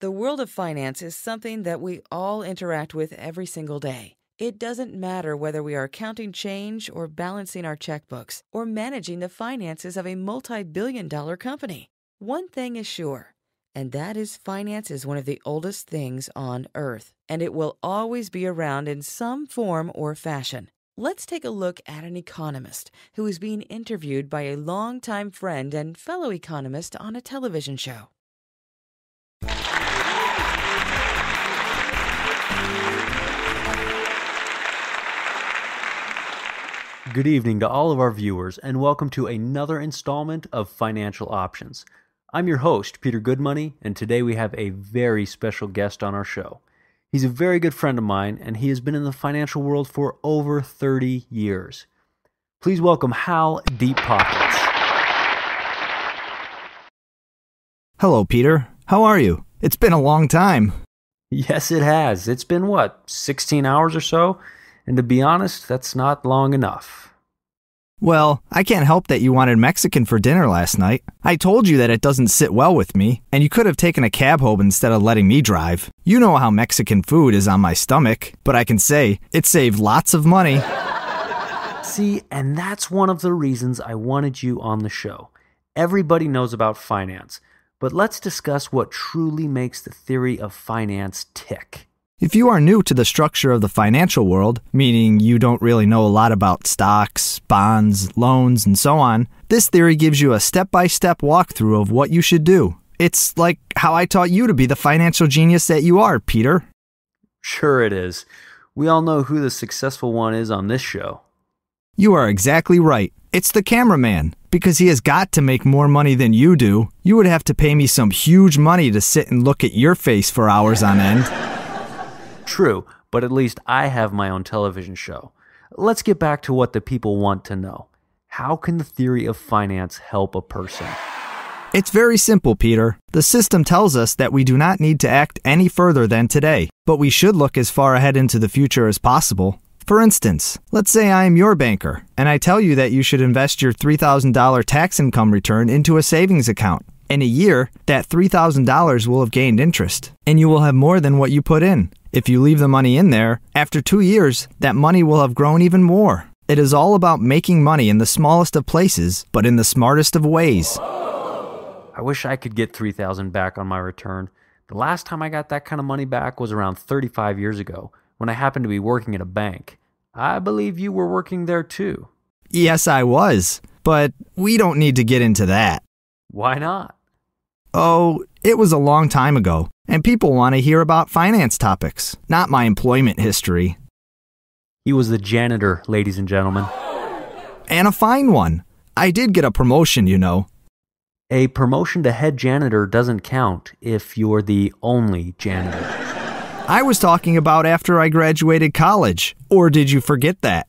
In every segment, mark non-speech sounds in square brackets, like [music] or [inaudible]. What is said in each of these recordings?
The world of finance is something that we all interact with every single day. It doesn't matter whether we are counting change or balancing our checkbooks or managing the finances of a multi billion dollar company. One thing is sure, and that is finance is one of the oldest things on earth, and it will always be around in some form or fashion. Let's take a look at an economist who is being interviewed by a longtime friend and fellow economist on a television show. Good evening to all of our viewers, and welcome to another installment of Financial Options. I'm your host, Peter Goodmoney, and today we have a very special guest on our show. He's a very good friend of mine, and he has been in the financial world for over 30 years. Please welcome Hal Deep Pockets. Hello, Peter. How are you? It's been a long time. Yes, it has. It's been what, 16 hours or so? And to be honest, that's not long enough. Well, I can't help that you wanted Mexican for dinner last night. I told you that it doesn't sit well with me, and you could have taken a cab home instead of letting me drive. You know how Mexican food is on my stomach, but I can say it saved lots of money. [laughs] See, and that's one of the reasons I wanted you on the show. Everybody knows about finance, but let's discuss what truly makes the theory of finance tick. If you are new to the structure of the financial world, meaning you don't really know a lot about stocks, bonds, loans, and so on, this theory gives you a step by step walkthrough of what you should do. It's like how I taught you to be the financial genius that you are, Peter. Sure, it is. We all know who the successful one is on this show. You are exactly right. It's the cameraman. Because he has got to make more money than you do, you would have to pay me some huge money to sit and look at your face for hours on end. True, but at least I have my own television show. Let's get back to what the people want to know. How can the theory of finance help a person? It's very simple, Peter. The system tells us that we do not need to act any further than today, but we should look as far ahead into the future as possible. For instance, let's say I am your banker, and I tell you that you should invest your $3,000 tax income return into a savings account. In a year, that $3,000 will have gained interest, and you will have more than what you put in. If you leave the money in there, after two years, that money will have grown even more. It is all about making money in the smallest of places, but in the smartest of ways. I wish I could get 3000 back on my return. The last time I got that kind of money back was around 35 years ago when I happened to be working at a bank. I believe you were working there too. Yes, I was, but we don't need to get into that. Why not? Oh, it was a long time ago, and people want to hear about finance topics, not my employment history. He was the janitor, ladies and gentlemen. And a fine one. I did get a promotion, you know. A promotion to head janitor doesn't count if you're the only janitor. I was talking about after I graduated college, or did you forget that?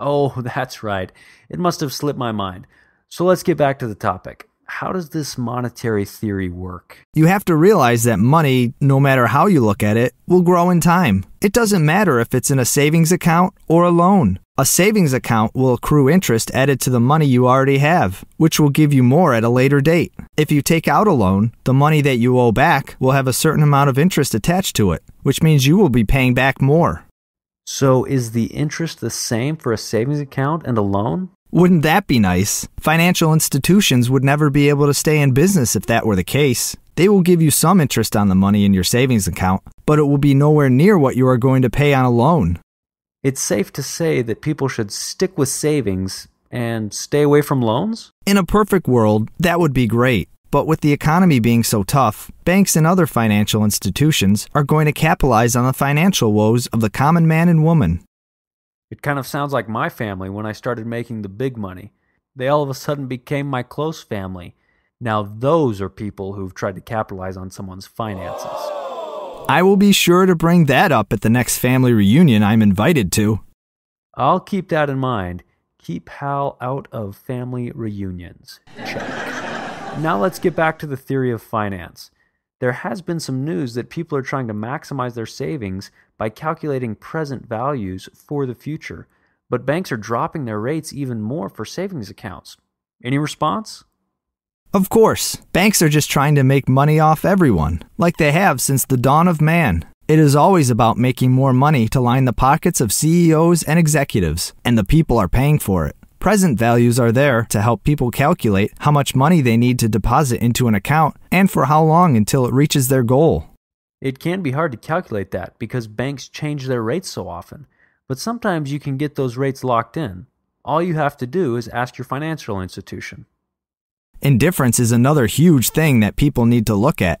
Oh, [laughs] that's right. It must have slipped my mind. So let's get back to the topic how does this monetary theory work? You have to realize that money, no matter how you look at it, will grow in time. It doesn't matter if it's in a savings account or a loan. A savings account will accrue interest added to the money you already have, which will give you more at a later date. If you take out a loan, the money that you owe back will have a certain amount of interest attached to it, which means you will be paying back more. So, is the interest the same for a savings account and a loan? Wouldn't that be nice? Financial institutions would never be able to stay in business if that were the case. They will give you some interest on the money in your savings account, but it will be nowhere near what you are going to pay on a loan. It's safe to say that people should stick with savings and stay away from loans? In a perfect world, that would be great. But with the economy being so tough, banks and other financial institutions are going to capitalize on the financial woes of the common man and woman. It kind of sounds like my family when I started making the big money. They all of a sudden became my close family. Now, those are people who've tried to capitalize on someone's finances. I will be sure to bring that up at the next family reunion I'm invited to. I'll keep that in mind. Keep Hal out of family reunions. Check. now, let's get back to the theory of finance there has been some news that people are trying to maximize their savings by calculating present values for the future, but banks are dropping their rates even more for savings accounts. Any response? Of course, banks are just trying to make money off everyone, like they have since the dawn of man. It is always about making more money to line the pockets of CEOs and executives, and the people are paying for it. Present values are there to help people calculate how much money they need to deposit into an account and for how long until it reaches their goal. It can be hard to calculate that because banks change their rates so often, but sometimes you can get those rates locked in. All you have to do is ask your financial institution. Indifference is another huge thing that people need to look at.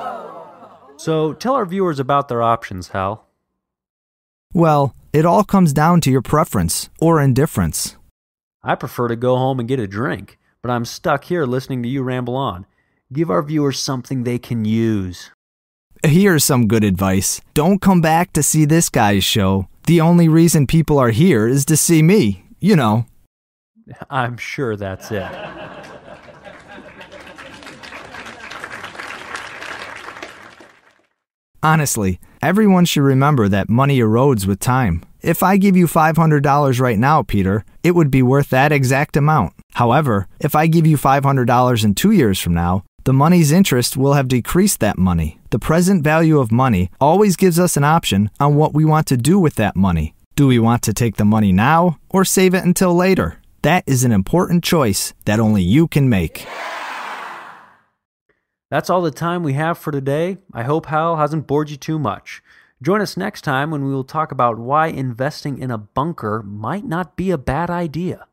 So tell our viewers about their options, Hal. Well, it all comes down to your preference or indifference. I prefer to go home and get a drink, but I'm stuck here listening to you ramble on. Give our viewers something they can use. Here's some good advice. Don't come back to see this guy's show. The only reason people are here is to see me, you know. [laughs] I'm sure that's it. Honestly, everyone should remember that money erodes with time. If I give you $500 right now, Peter, it would be worth that exact amount. However, if I give you $500 in two years from now, the money's interest will have decreased that money. The present value of money always gives us an option on what we want to do with that money. Do we want to take the money now or save it until later? That is an important choice that only you can make. That's all the time we have for today. I hope Hal hasn't bored you too much. Join us next time when we will talk about why investing in a bunker might not be a bad idea.